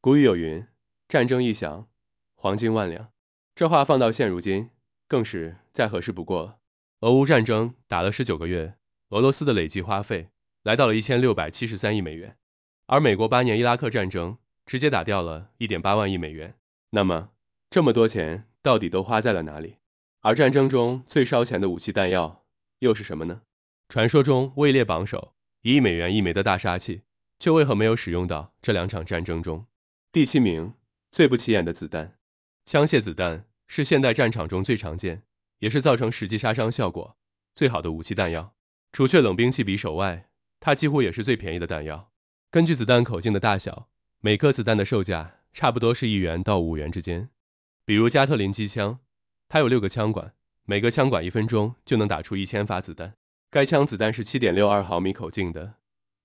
古语有云，战争一响，黄金万两。这话放到现如今，更是再合适不过了。俄乌战争打了十九个月，俄罗斯的累计花费来到了一千六百七十三亿美元，而美国八年伊拉克战争直接打掉了一点八万亿美元。那么，这么多钱到底都花在了哪里？而战争中最烧钱的武器弹药又是什么呢？传说中位列榜首，一亿美元一枚的大杀器，却为何没有使用到这两场战争中？第七名，最不起眼的子弹。枪械子弹是现代战场中最常见，也是造成实际杀伤效果最好的武器弹药。除却冷兵器匕首外，它几乎也是最便宜的弹药。根据子弹口径的大小，每颗子弹的售价差不多是一元到五元之间。比如加特林机枪，它有六个枪管，每个枪管一分钟就能打出一千发子弹。该枪子弹是七点六二毫米口径的，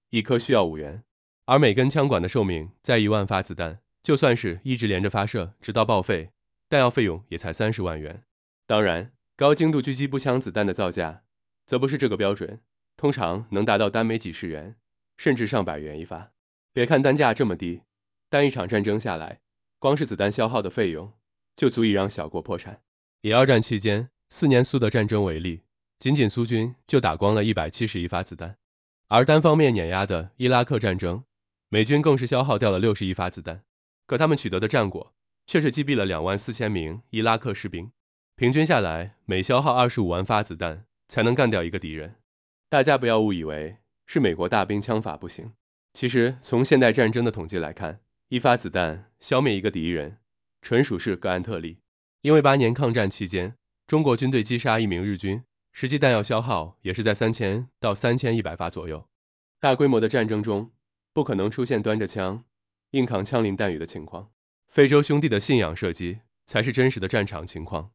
一颗需要五元。而每根枪管的寿命在一万发子弹，就算是一直连着发射直到报废，弹药费用也才三十万元。当然，高精度狙击步枪子弹的造价则不是这个标准，通常能达到单枚几十元，甚至上百元一发。别看单价这么低，但一场战争下来，光是子弹消耗的费用就足以让小国破产。以二战期间四年苏德战争为例，仅仅苏军就打光了一百七十亿发子弹，而单方面碾压的伊拉克战争。美军更是消耗掉了六十亿发子弹，可他们取得的战果却是击毙了两万四千名伊拉克士兵，平均下来每消耗二十五万发子弹才能干掉一个敌人。大家不要误以为是美国大兵枪法不行，其实从现代战争的统计来看，一发子弹消灭一个敌人纯属是个案特例。因为八年抗战期间，中国军队击杀一名日军，实际弹药消耗也是在三千到三千一百发左右。大规模的战争中。不可能出现端着枪硬扛枪林弹雨的情况。非洲兄弟的信仰射击才是真实的战场情况，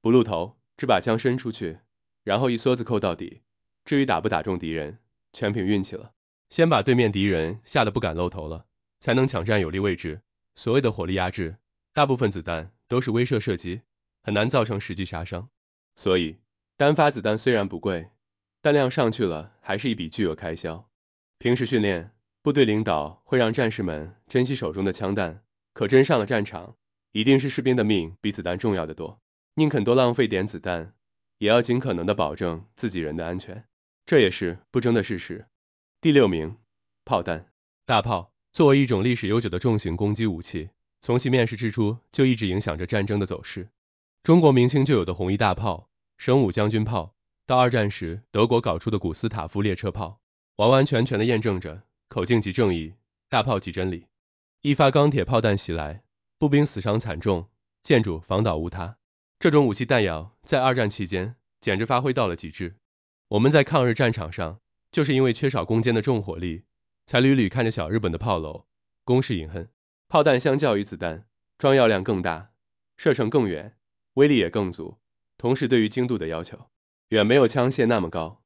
不露头，只把枪伸出去，然后一梭子扣到底。至于打不打中敌人，全凭运气了。先把对面敌人吓得不敢露头了，才能抢占有利位置。所谓的火力压制，大部分子弹都是威慑射击，很难造成实际杀伤。所以单发子弹虽然不贵，但量上去了还是一笔巨额开销。平时训练。部队领导会让战士们珍惜手中的枪弹，可真上了战场，一定是士兵的命比子弹重要的多，宁肯多浪费点子弹，也要尽可能的保证自己人的安全，这也是不争的事实。第六名，炮弹，大炮作为一种历史悠久的重型攻击武器，从其面世之初就一直影响着战争的走势。中国明清就有的红衣大炮、神武将军炮，到二战时德国搞出的古斯塔夫列车炮，完完全全的验证着。口径即正义，大炮即真理。一发钢铁炮弹袭来，步兵死伤惨重，建筑房倒屋塌。这种武器弹药在二战期间简直发挥到了极致。我们在抗日战场上，就是因为缺少攻坚的重火力，才屡屡看着小日本的炮楼、攻势隐恨。炮弹相较于子弹，装药量更大，射程更远，威力也更足。同时，对于精度的要求远没有枪械那么高。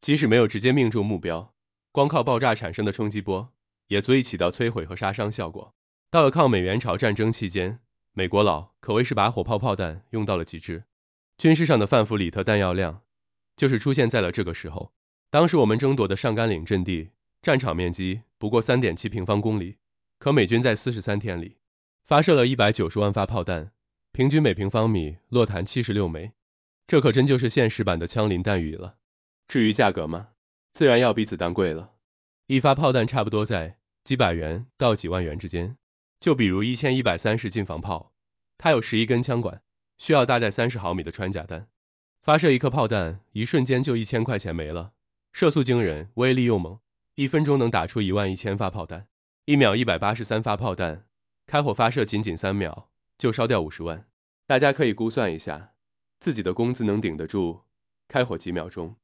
即使没有直接命中目标，光靠爆炸产生的冲击波，也足以起到摧毁和杀伤效果。到了抗美援朝战争期间，美国佬可谓是把火炮炮弹用到了极致。军事上的范弗里特弹药量，就是出现在了这个时候。当时我们争夺的上甘岭阵地，战场面积不过三点七平方公里，可美军在四十三天里，发射了一百九十万发炮弹，平均每平方米落弹七十六枚，这可真就是现实版的枪林弹雨了。至于价格吗？自然要比子弹贵了，一发炮弹差不多在几百元到几万元之间。就比如一千一百三十近防炮，它有十一根枪管，需要搭载三十毫米的穿甲弹，发射一颗炮弹，一瞬间就一千块钱没了。射速惊人，威力又猛，一分钟能打出一万一千发炮弹，一秒一百八十三发炮弹，开火发射仅仅三秒就烧掉五十万。大家可以估算一下，自己的工资能顶得住开火几秒钟？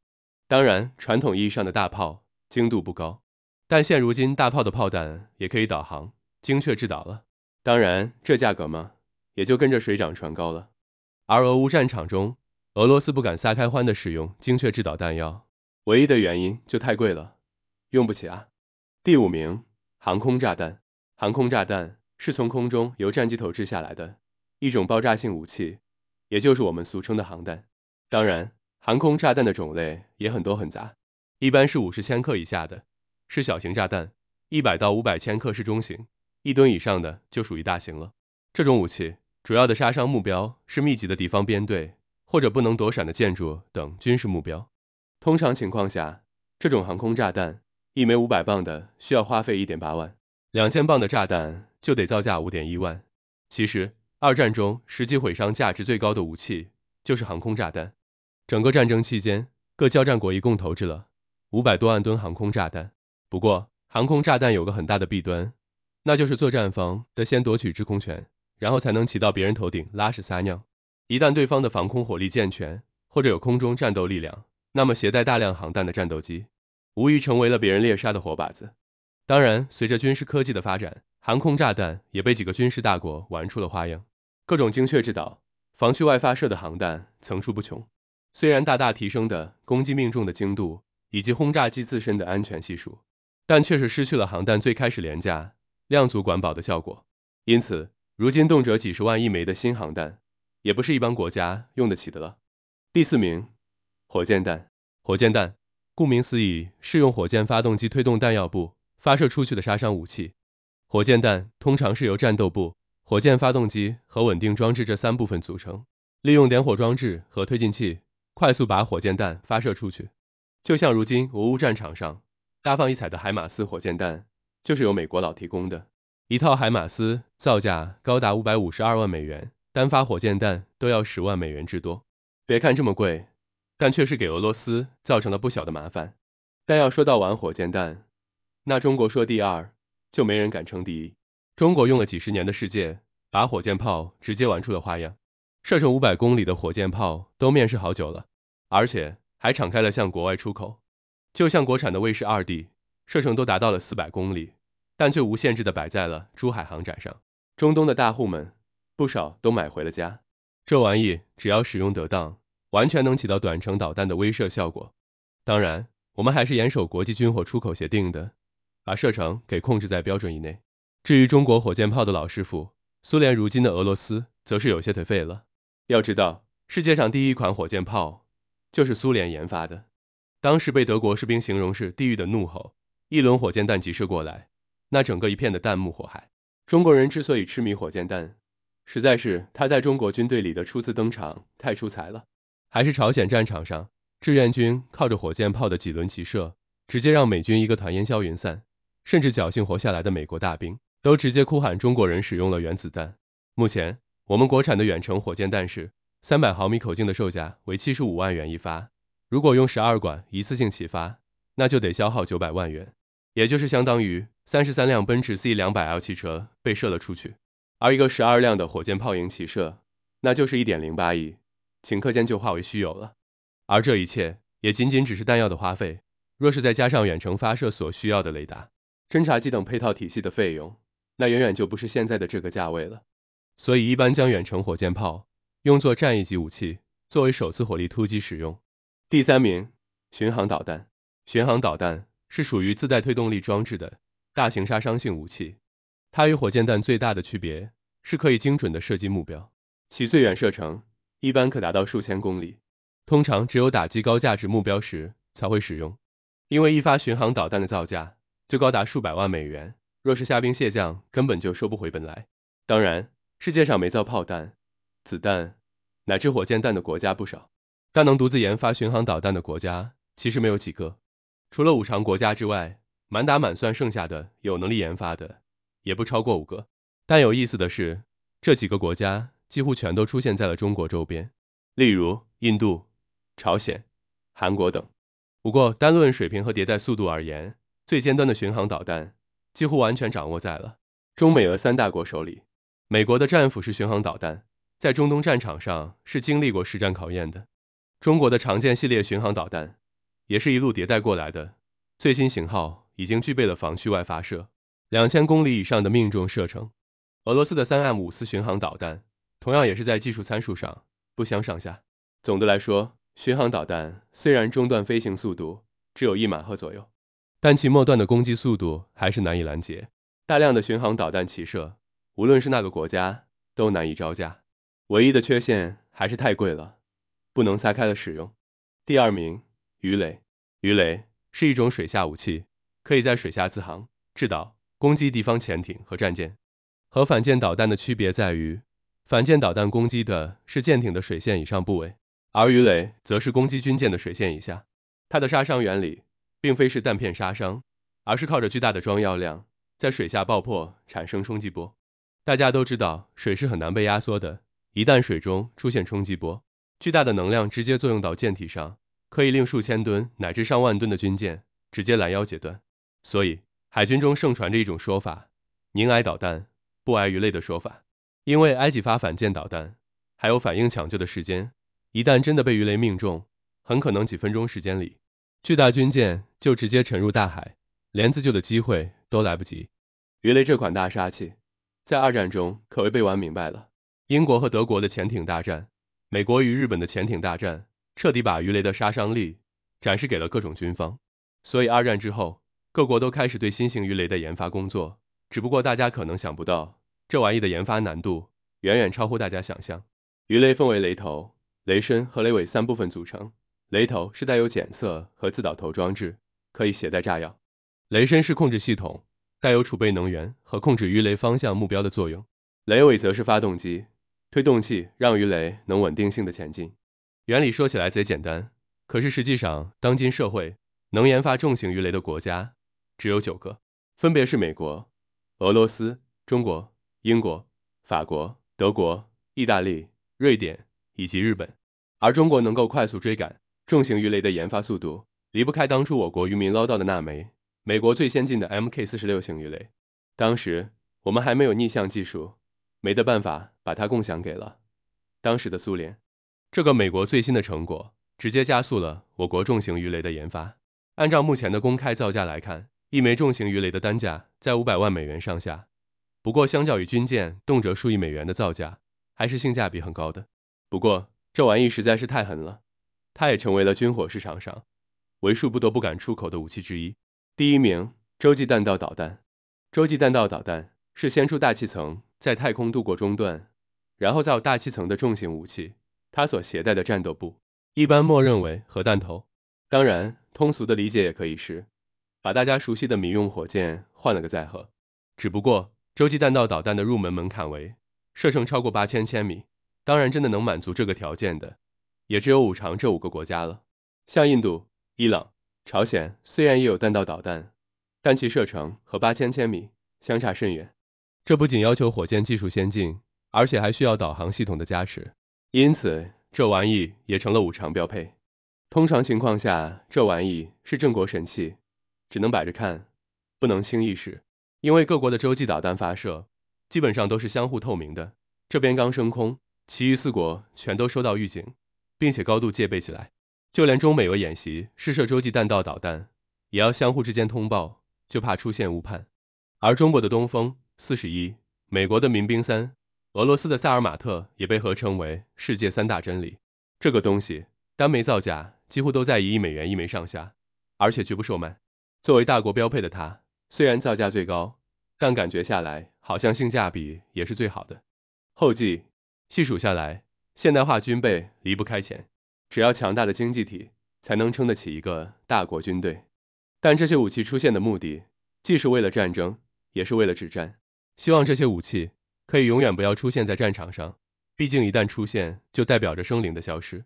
当然，传统意义上的大炮精度不高，但现如今大炮的炮弹也可以导航、精确制导了。当然，这价格嘛，也就跟着水涨船高了。而俄乌战场中，俄罗斯不敢撒开欢的使用精确制导弹药，唯一的原因就太贵了，用不起啊。第五名，航空炸弹。航空炸弹是从空中由战机投掷下来的一种爆炸性武器，也就是我们俗称的航弹。当然。航空炸弹的种类也很多很杂，一般是五十千克以下的是小型炸弹，一百到五百千克是中型，一吨以上的就属于大型了。这种武器主要的杀伤目标是密集的敌方编队或者不能躲闪的建筑等军事目标。通常情况下，这种航空炸弹一枚五百磅的需要花费一点八万，两千磅的炸弹就得造价五点一万。其实，二战中实际毁伤价值最高的武器就是航空炸弹。整个战争期间，各交战国一共投掷了五百多万吨航空炸弹。不过，航空炸弹有个很大的弊端，那就是作战方得先夺取制空权，然后才能骑到别人头顶拉屎撒尿。一旦对方的防空火力健全，或者有空中战斗力量，那么携带大量航弹的战斗机，无疑成为了别人猎杀的活靶子。当然，随着军事科技的发展，航空炸弹也被几个军事大国玩出了花样，各种精确制导、防区外发射的航弹层出不穷。虽然大大提升的攻击命中的精度以及轰炸机自身的安全系数，但却是失去了航弹最开始廉价、量足管饱的效果。因此，如今动辄几十万亿枚的新航弹，也不是一般国家用得起的了。第四名，火箭弹。火箭弹，顾名思义，是用火箭发动机推动弹药部发射出去的杀伤武器。火箭弹通常是由战斗部、火箭发动机和稳定装置这三部分组成，利用点火装置和推进器。快速把火箭弹发射出去，就像如今俄乌战场上大放异彩的海马斯火箭弹，就是由美国佬提供的。一套海马斯造价高达五百五十二万美元，单发火箭弹都要十万美元之多。别看这么贵，但却是给俄罗斯造成了不小的麻烦。但要说到玩火箭弹，那中国说第二就没人敢称第一。中国用了几十年的世界，把火箭炮直接玩出了花样。射程五百公里的火箭炮都面世好久了，而且还敞开了向国外出口。就像国产的卫士二 D，射程都达到了四百公里，但却无限制的摆在了珠海航展上。中东的大户们不少都买回了家。这玩意只要使用得当，完全能起到短程导弹的威慑效果。当然，我们还是严守国际军火出口协定的，把射程给控制在标准以内。至于中国火箭炮的老师傅，苏联如今的俄罗斯则是有些颓废了。要知道，世界上第一款火箭炮就是苏联研发的，当时被德国士兵形容是“地狱的怒吼”。一轮火箭弹急射过来，那整个一片的弹幕火海。中国人之所以痴迷火箭弹，实在是他在中国军队里的初次登场太出彩了。还是朝鲜战场上，志愿军靠着火箭炮的几轮齐射，直接让美军一个团烟消云散，甚至侥幸活下来的美国大兵都直接哭喊：“中国人使用了原子弹！”目前。我们国产的远程火箭弹是三百毫米口径的，售价为七十五万元一发。如果用十二管一次性齐发，那就得消耗九百万元，也就是相当于三十三辆奔驰 C 两百 L 汽车被射了出去。而一个十二辆的火箭炮营齐射，那就是一点零八亿，顷刻间就化为虚有了。而这一切也仅仅只是弹药的花费，若是再加上远程发射所需要的雷达、侦察机等配套体系的费用，那远远就不是现在的这个价位了。所以一般将远程火箭炮用作战役级武器，作为首次火力突击使用。第三名，巡航导弹。巡航导弹是属于自带推动力装置的大型杀伤性武器。它与火箭弹最大的区别是可以精准的射击目标，其最远射程一般可达到数千公里。通常只有打击高价值目标时才会使用，因为一发巡航导弹的造价就高达数百万美元，若是虾兵蟹将根本就收不回本来。当然。世界上没造炮弹、子弹乃至火箭弹的国家不少，但能独自研发巡航导弹的国家其实没有几个。除了五常国家之外，满打满算剩下的有能力研发的也不超过五个。但有意思的是，这几个国家几乎全都出现在了中国周边，例如印度、朝鲜、韩国等。不过单论水平和迭代速度而言，最尖端的巡航导弹几乎完全掌握在了中美俄三大国手里。美国的战斧式巡航导弹在中东战场上是经历过实战考验的，中国的长剑系列巡航导弹也是一路迭代过来的，最新型号已经具备了防区外发射、两千公里以上的命中射程。俄罗斯的三 M 五四巡航导弹同样也是在技术参数上不相上下。总的来说，巡航导弹虽然中段飞行速度只有一马赫左右，但其末段的攻击速度还是难以拦截。大量的巡航导弹齐射。无论是哪个国家，都难以招架。唯一的缺陷还是太贵了，不能拆开了使用。第二名，鱼雷。鱼雷是一种水下武器，可以在水下自航、制导，攻击敌方潜艇和战舰。和反舰导弹的区别在于，反舰导弹攻击的是舰艇的水线以上部位，而鱼雷则是攻击军舰的水线以下。它的杀伤原理并非是弹片杀伤，而是靠着巨大的装药量在水下爆破，产生冲击波。大家都知道，水是很难被压缩的。一旦水中出现冲击波，巨大的能量直接作用到舰体上，可以令数千吨乃至上万吨的军舰直接拦腰截断。所以，海军中盛传着一种说法：“宁挨导弹，不挨鱼雷”的说法。因为挨几发反舰导弹，还有反应抢救的时间；一旦真的被鱼雷命中，很可能几分钟时间里，巨大军舰就直接沉入大海，连自救的机会都来不及。鱼雷这款大杀器。在二战中，可谓被玩明白了。英国和德国的潜艇大战，美国与日本的潜艇大战，彻底把鱼雷的杀伤力展示给了各种军方。所以二战之后，各国都开始对新型鱼雷的研发工作。只不过大家可能想不到，这玩意的研发难度远远超乎大家想象。鱼雷分为雷头、雷身和雷尾三部分组成。雷头是带有检测和自导头装置，可以携带炸药。雷身是控制系统。带有储备能源和控制鱼雷方向目标的作用，雷尾则是发动机、推动器，让鱼雷能稳定性的前进。原理说起来贼简单，可是实际上，当今社会能研发重型鱼雷的国家只有九个，分别是美国、俄罗斯、中国、英国、法国、德国、意大利、瑞典以及日本。而中国能够快速追赶重型鱼雷的研发速度，离不开当初我国渔民捞到的那枚。美国最先进的 MK 四十六型鱼雷，当时我们还没有逆向技术，没得办法把它共享给了当时的苏联。这个美国最新的成果，直接加速了我国重型鱼雷的研发。按照目前的公开造价来看，一枚重型鱼雷的单价在五百万美元上下。不过，相较于军舰动辄数亿美元的造价，还是性价比很高的。不过，这玩意实在是太狠了，它也成为了军火市场上为数不多不敢出口的武器之一。第一名，洲际弹道导弹。洲际弹道导弹是先出大气层，在太空度过中段，然后再大气层的重型武器。它所携带的战斗部，一般默认为核弹头。当然，通俗的理解也可以是，把大家熟悉的民用火箭换了个载荷。只不过，洲际弹道导弹的入门门槛为射程超过八千千米。当然，真的能满足这个条件的，也只有五常这五个国家了。像印度、伊朗。朝鲜虽然也有弹道导弹，但其射程和八千千米相差甚远。这不仅要求火箭技术先进，而且还需要导航系统的加持。因此，这玩意也成了五常标配。通常情况下，这玩意是正国神器，只能摆着看，不能轻易使，因为各国的洲际导弹发射基本上都是相互透明的，这边刚升空，其余四国全都收到预警，并且高度戒备起来。就连中美俄演习试射洲际弹道导弹，也要相互之间通报，就怕出现误判。而中国的东风四十一、美国的民兵三、俄罗斯的萨尔马特也被合称为世界三大真理。这个东西单枚造价几乎都在一亿美元一枚上下，而且绝不售卖。作为大国标配的它，虽然造价最高，但感觉下来好像性价比也是最好的。后记：细数下来，现代化军备离不开钱。只要强大的经济体才能撑得起一个大国军队，但这些武器出现的目的，既是为了战争，也是为了止战。希望这些武器可以永远不要出现在战场上，毕竟一旦出现，就代表着生灵的消失。